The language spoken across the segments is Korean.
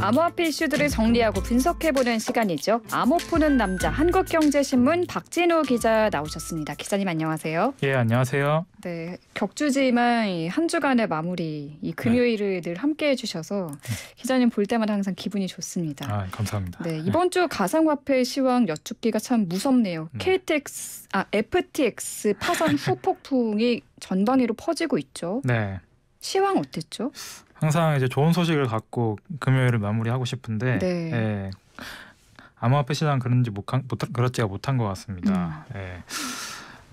암호 화폐이슈들을 정리하고 분석해보는 시간이죠. 암호 푸는 남자 한국경제신문 박진호 기자 나오셨습니다. 기자님 안녕하세요. 예 안녕하세요. 네 격주지만 한 주간의 마무리 이 금요일을 네. 늘 함께해 주셔서 기자님 볼 때마다 항상 기분이 좋습니다. 아 감사합니다. 네, 네. 이번 주 가상화폐 시황 여쭙기가 참 무섭네요. 음. 네. KTX 아 FTX 파산 후폭풍이 전방위로 퍼지고 있죠. 네. 시황 어땠죠? 항상 이제 좋은 소식을 갖고 금요일을 마무리하고 싶은데 네. 예, 암호화폐 시장 그런지 못 그렇지가 못한 것 같습니다. 음. 예.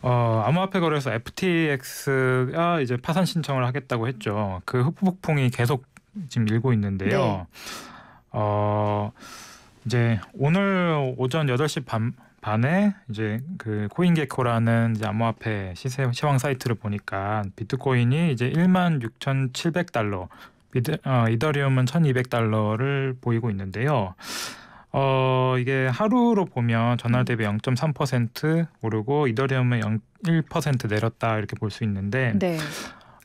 어, 암호화폐 거래소 FTX가 이제 파산 신청을 하겠다고 했죠. 그 흑폭풍이 계속 지금 일고 있는데요. 네. 어, 이제 오늘 오전 8시 반 반에 이제 그 코인게코라는 이제 암호화폐 시세 시황 사이트를 보니까 비트코인이 이제 1만 6,700달러 어, 이더리움은 1,200달러를 보이고 있는데요. 어, 이게 하루로 보면 전날 대비 0.3% 오르고 이더리움은 0, 1% 내렸다 이렇게 볼 수 있는데 네.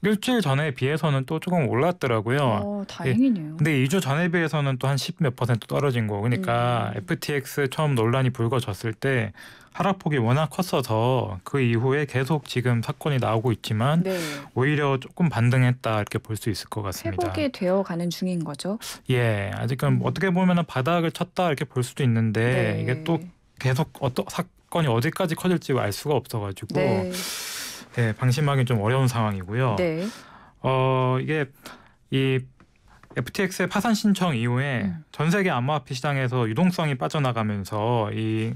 일주일 전에 비해서는 또 조금 올랐더라고요. 어, 예. 다행이네요. 예, 근데 2주 전에 비해서는 또한10몇 퍼센트 떨어진 거. 그러니까 음. 네. FTX 처음 논란이 불거졌을 때 하락폭이 워낙 컸어서 그 이후에 계속 지금 사건이 나오고 있지만 네. 오히려 조금 반등했다 이렇게 볼 수 있을 것 같습니다. 회복이 되어가는 중인 거죠. 예, 아직은 음. 어떻게 보면 바닥을 쳤다 이렇게 볼 수도 있는데 네. 이게 또 계속 어떤 사건이 어디까지 커질지 알 수가 없어가지고. 네. 네, 예, 방심하기 는좀 어려운 상황이고요. 네. 어, 이게 이 FTX의 파산 신청 이후에 음. 전 세계 암호화폐 시장에서 유동성이 빠져나가면서 이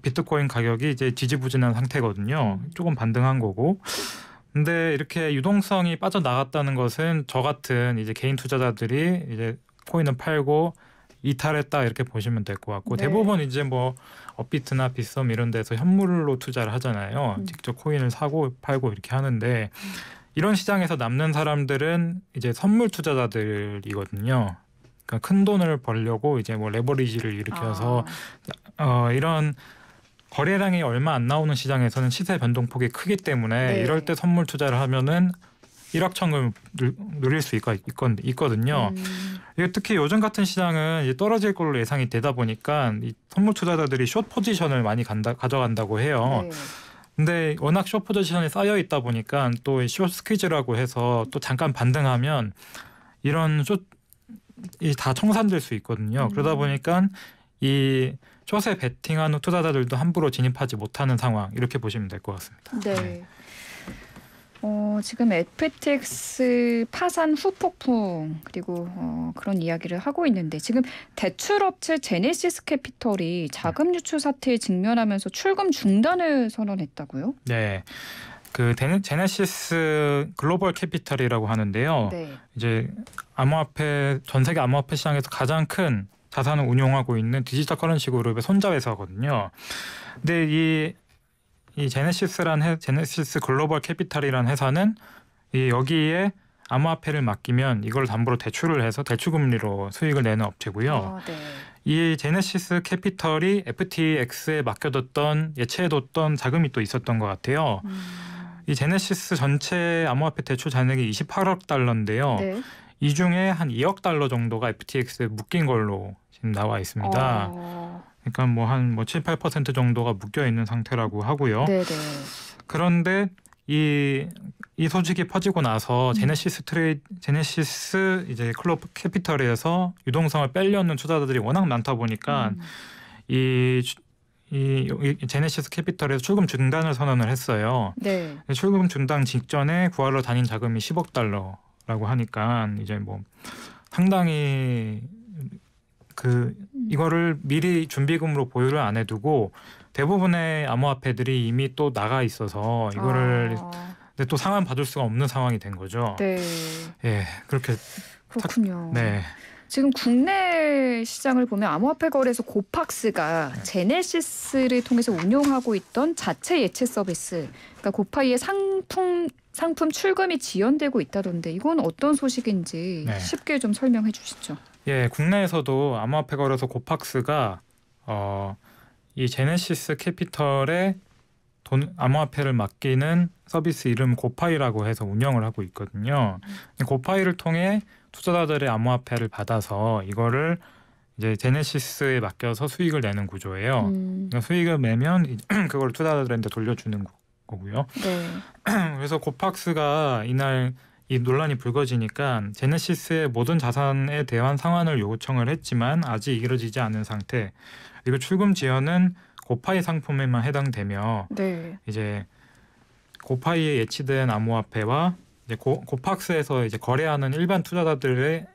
비트코인 가격이 이제 지지부진한 상태거든요. 음. 조금 반등한 거고. 근데 이렇게 유동성이 빠져나갔다는 것은 저 같은 이제 개인 투자자들이 이제 코인을 팔고 이탈했다 이렇게 보시면 될 것 같고 네. 대부분 이제 뭐 업비트나 빗썸 이런 데서 현물로 투자를 하잖아요. 음. 직접 코인을 사고 팔고 이렇게 하는데 음. 이런 시장에서 남는 사람들은 이제 선물 투자자들이거든요. 그러니까 큰 돈을 벌려고 이제 뭐 레버리지를 일으켜서 아. 어, 이런 거래량이 얼마 안 나오는 시장에서는 시세 변동폭이 크기 때문에 네. 이럴 때 선물 투자를 하면은 일확천금 누릴 수 있거, 있거든요. 음. 특히 요즘 같은 시장은 떨어질 걸로 예상이 되다 보니까 선물 투자자들이 숏 포지션을 많이 간다, 가져간다고 해요. 네. 근데 워낙 숏 포지션이 쌓여 있다 보니까 또숏 스퀴즈라고 해서 또 잠깐 반등하면 이런 숏이 다 청산될 수 있거든요. 음. 그러다 보니까 이 숏에 베팅하는 투자자들도 함부로 진입하지 못하는 상황 이렇게 보시면 될 것 같습니다. 네. 네. 어, 지금 FTX 파산 후폭풍 그리고 어, 그런 이야기를 하고 있는데 지금 대출업체 제네시스 캐피털이 자금 유출 사태에 직면하면서 출금 중단을 선언했다고요? 네. 그 제네시스 글로벌 캐피털이라고 하는데요. 네. 이제 암호화폐 전 세계 암호화폐 시장에서 가장 큰 자산을 운용하고 있는 디지털 커런시 그룹의 손자 회사거든요. 근데 이이 제네시스란 해, 제네시스 글로벌 캐피탈이라는 회사는 이 여기에 암호화폐를 맡기면 이걸 담보로 대출을 해서 대출금리로 수익을 내는 업체고요. 어, 네. 이 제네시스 캐피털이 FTX에 맡겨뒀던 예체해뒀던 자금이 또 있었던 것 같아요. 음. 이 제네시스 전체 암호화폐 대출 잔액이 28억 달러인데요. 네. 이 중에 한 2억 달러 정도가 FTX에 묶인 걸로 지금 나와 있습니다. 어. 그러니까 뭐 한뭐 뭐 7, 8% 정도가 묶여 있는 상태라고 하고요. 네네. 네. 그런데 이, 이 소식이 퍼지고 나서 음. 제네시스 트레이 제네시스 이제 클럽 캐피털에서 유동성을 빼려는 투자자들이 워낙 많다 보니까 음. 이, 이, 이 제네시스 캐피털에서 출금 중단을 선언을 했어요. 네. 출금 중단 직전에 구하러 다닌 자금이 10억 달러라고 하니까 이제 뭐 상당히 그 이거를 미리 준비금으로 보유를 안 해두고 대부분의 암호화폐들이 이미 또 나가 있어서 이거를 아. 근데 또 상환 받을 수가 없는 상황이 된 거죠. 네. 예, 그렇게 그렇군요. 타, 네. 지금 국내 시장을 보면 암호화폐 거래소 고팍스가 네. 제네시스를 통해서 운영하고 있던 자체 예체 서비스, 그러니까 고파이의 상품 상품 출금이 지연되고 있다던데 이건 어떤 소식인지 네. 쉽게 좀 설명해 주시죠. 예, 국내에서도 암호화폐 거래소 고팍스가 어, 이 제네시스 캐피털의 돈 암호화폐를 맡기는 서비스 이름 고파이라고 해서 운영을 하고 있거든요. 음. 고파이를 통해 투자자들의 암호화폐를 받아서 이거를 이제 제네시스에 맡겨서 수익을 내는 구조예요. 음. 그러니까 수익을 내면 그걸 투자자들한테 돌려주는 거고요. 네. 그래서 고팍스가 이날 이 논란이 불거지니까 제네시스의 모든 자산에 대한 상환을 요청을 했지만 아직 이루어지지 않은 상태. 그리고 출금 지연은 고파이 상품에만 해당되며 네. 이제 고파이에 예치된 암호화폐와 이제 고, 고팍스에서 이제 거래하는 일반 투자자들의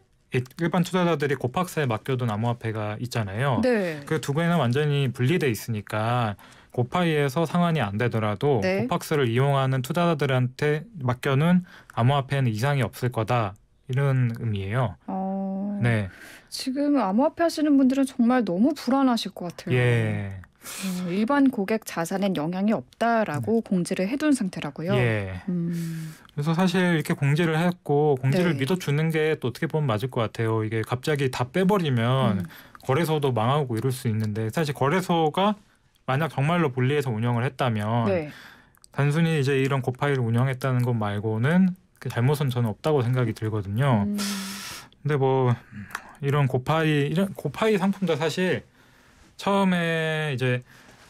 일반 투자자들이 고팍스에 맡겨둔 암호화폐가 있잖아요. 네. 그두 개는 완전히 분리돼 있으니까 고파이에서 상환이 안 되더라도 네. 고팍스를 이용하는 투자자들한테 맡겨는 암호화폐는 이상이 없을 거다 이런 의미예요. 어... 네. 지금 암호화폐 하시는 분들은 정말 너무 불안하실 것 같아요. 예. 음, 일반 고객 자산엔 영향이 없다라고 네. 공지를 해둔 상태라고요. 예. 음. 그래서 사실 이렇게 공지를 했고 공지를 네. 믿어주는 게 또 어떻게 보면 맞을 것 같아요. 이게 갑자기 다 빼버리면 음. 거래소도 망하고 이럴 수 있는데 사실 거래소가 만약 정말로 볼리에서 운영을 했다면 네. 단순히 이제 이런 고파일을 운영했다는 것 말고는 그 잘못은 저는 없다고 생각이 들거든요. 음. 근데 뭐 이런 고파이 이런 고파이 상품도 사실 처음에 이제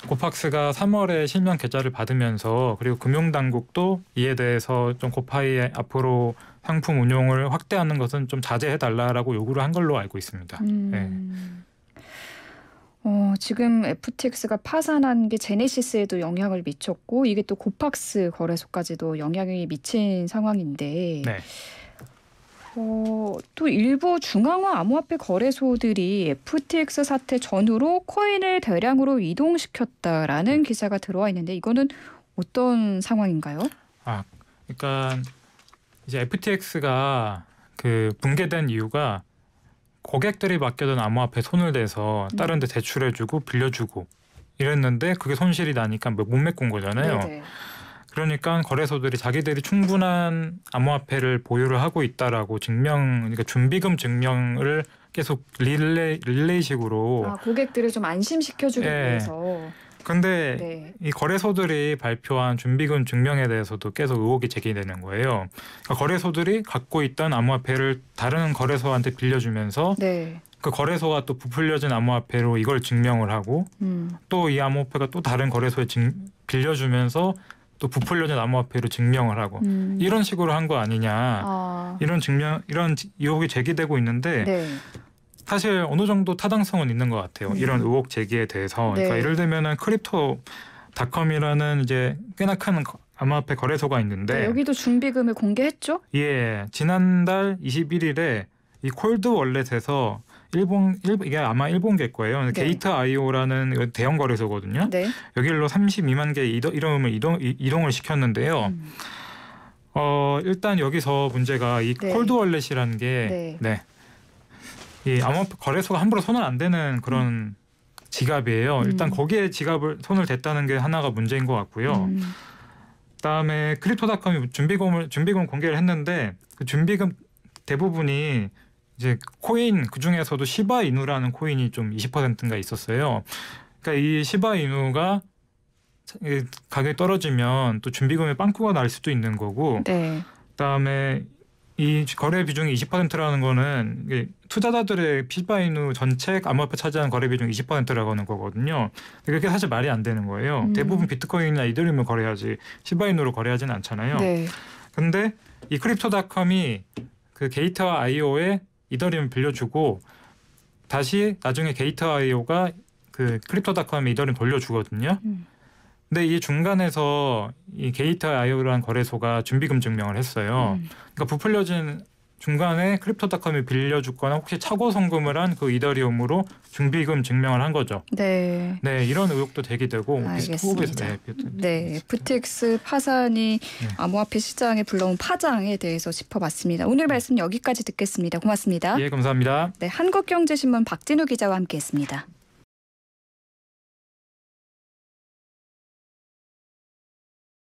고팍스가 3월에 실명 계좌를 받으면서 그리고 금융당국도 이에 대해서 좀고파이 앞으로 상품 운용을 확대하는 것은 좀 자제해 달라라고 요구를 한 걸로 알고 있습니다. 음. 네. 어, 지금 FTX가 파산한 게 제네시스에도 영향을 미쳤고 이게 또 고팍스 거래소까지도 영향이 미친 상황인데 네. 어, 또 일부 중앙화 암호화폐 거래소들이 FTX 사태 전후로 코인을 대량으로 이동시켰다라는 기사가 들어와 있는데 이거는 어떤 상황인가요? 아, 그러니까 이제 FTX가 그 붕괴된 이유가 고객들이 맡겨둔 암호화폐 손을 대서 네. 다른 데 대출해주고 빌려주고 이랬는데 그게 손실이 나니까 못 뭐 메꾼 거잖아요. 네네. 네. 그러니까 거래소들이 자기들이 충분한 암호화폐를 보유를 하고 있다라고 증명, 그러니까 준비금 증명을 계속 릴레이, 릴레이식으로 아, 고객들을 좀 안심시켜주기 예. 위해서 근데 네. 이 거래소들이 발표한 준비금 증명에 대해서도 계속 의혹이 제기되는 거예요. 그러니까 거래소들이 갖고 있던 암호화폐를 다른 거래소한테 빌려주면서 네. 그 거래소가 또 부풀려진 암호화폐로 이걸 증명을 하고 음. 또이 암호화폐가 또 다른 거래소에 증, 빌려주면서 또 부풀려진 암호화폐로 증명을 하고 음. 이런 식으로 한 거 아니냐 아. 이런 증명 이런 의혹이 제기되고 있는데 네. 사실 어느 정도 타당성은 있는 것 같아요. 음. 이런 의혹 제기에 대해서. 그러니까 네. 그러니까 예를 들면은 크립토 닷컴이라는 이제 꽤나 큰 암호화폐 거래소가 있는데 네, 여기도 준비금을 공개했죠? 예, 지난달 21일에 이 콜드 월렛에서 일본 일, 이게 아마 일본계 거예요. 네. 게이트 아이오라는 그 대형 거래소거든요. 네. 여기로 32만 개 이동, 이름을 이동, 이동을 시켰는데요. 음. 어, 일단 여기서 문제가 이 네. 콜드 월렛이라는 게 네. 네. 이 암호화폐 거래소가 함부로 손을 안 대는 그런 음. 지갑이에요. 음. 일단 거기에 지갑을 손을 댔다는 게 하나가 문제인 것 같고요. 음. 그다음에 크립토닷컴이 준비금을 준비금 공개를 했는데 그 준비금 대부분이 이제 코인 그 중에서도 시바 이누라는 코인이 좀 20%인가 있었어요. 그러니까 이 시바 이누가 가격이 떨어지면 또 준비금에 빵꾸가 날 수도 있는 거고. 네. 그다음에 이 거래 비중이 20%라는 거는 투자자들의 필바인후 전체 암호화폐 차지하는 거래 비중 20%라고 하는 거거든요. 그게 사실 말이 안 되는 거예요. 음. 대부분 비트코인이나 이더리움을 거래하지 실바인으로 거래하지는 않잖아요. 그런데이 네. 크립토닷컴이 그게이터와 아이오에 이더리움 을 빌려주고 다시 나중에 게이트 아이오가 그 크립토닷컴에 이더리움 돌려주거든요. 음. 근데 이 중간에서 이게이터 아이오라는 거래소가 준비금 증명을 했어요. 음. 그러니까 부풀려진 중간에 크립토닷컴이 빌려주거나 혹시 차고 송금을 한 그 이더리움으로 준비금 증명을 한 거죠. 네. 네 이런 의혹도 제기되고 알겠습니다. 네, 네틱텍스 네. 파산이 네. 암호화폐 시장에 불러온 파장에 대해서 짚어봤습니다. 오늘 네. 말씀 여기까지 듣겠습니다. 고맙습니다. 예, 감사합니다. 네, 한국경제신문 박진우 기자와 함께했습니다.